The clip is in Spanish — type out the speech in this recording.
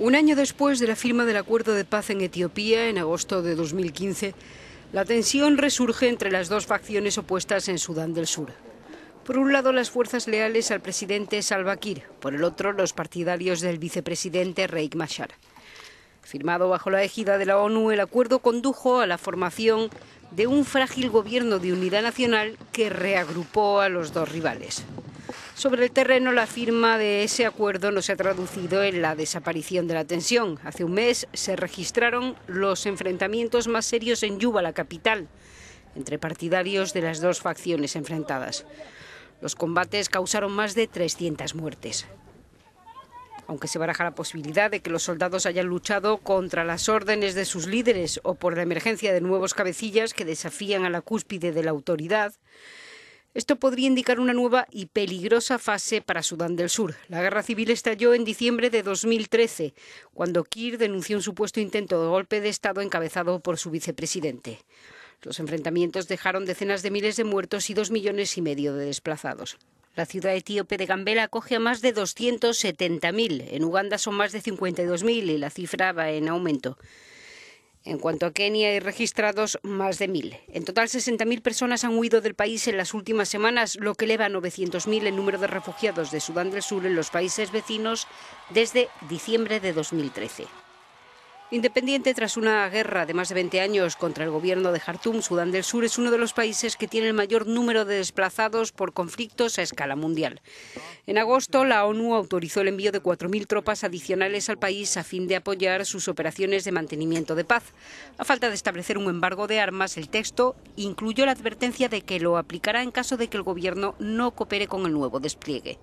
Un año después de la firma del acuerdo de paz en Etiopía, en agosto de 2015, la tensión resurge entre las dos facciones opuestas en Sudán del Sur. Por un lado, las fuerzas leales al presidente Salva Kiir, por el otro, los partidarios del vicepresidente Reik Machar. Firmado bajo la égida de la ONU, el acuerdo condujo a la formación de un frágil gobierno de unidad nacional que reagrupó a los dos rivales. Sobre el terreno, la firma de ese acuerdo no se ha traducido en la desaparición de la tensión. Hace un mes se registraron los enfrentamientos más serios en Yuba, la capital, entre partidarios de las dos facciones enfrentadas. Los combates causaron más de 300 muertes. Aunque se baraja la posibilidad de que los soldados hayan luchado contra las órdenes de sus líderes o por la emergencia de nuevos cabecillas que desafían a la cúspide de la autoridad, esto podría indicar una nueva y peligrosa fase para Sudán del Sur. La guerra civil estalló en diciembre de 2013, cuando Kir denunció un supuesto intento de golpe de Estado encabezado por su vicepresidente. Los enfrentamientos dejaron decenas de miles de muertos y dos millones y medio de desplazados. La ciudad etíope de Gambela acoge a más de 270.000. En Uganda son más de 52.000 y la cifra va en aumento. En cuanto a Kenia, hay registrados más de mil. En total, 60.000 personas han huido del país en las últimas semanas, lo que eleva a 900.000 el número de refugiados de Sudán del Sur en los países vecinos desde diciembre de 2013. Independiente tras una guerra de más de 20 años contra el gobierno de Jartum, Sudán del Sur es uno de los países que tiene el mayor número de desplazados por conflictos a escala mundial. En agosto, la ONU autorizó el envío de 4.000 tropas adicionales al país a fin de apoyar sus operaciones de mantenimiento de paz. A falta de establecer un embargo de armas, el texto incluyó la advertencia de que lo aplicará en caso de que el gobierno no coopere con el nuevo despliegue.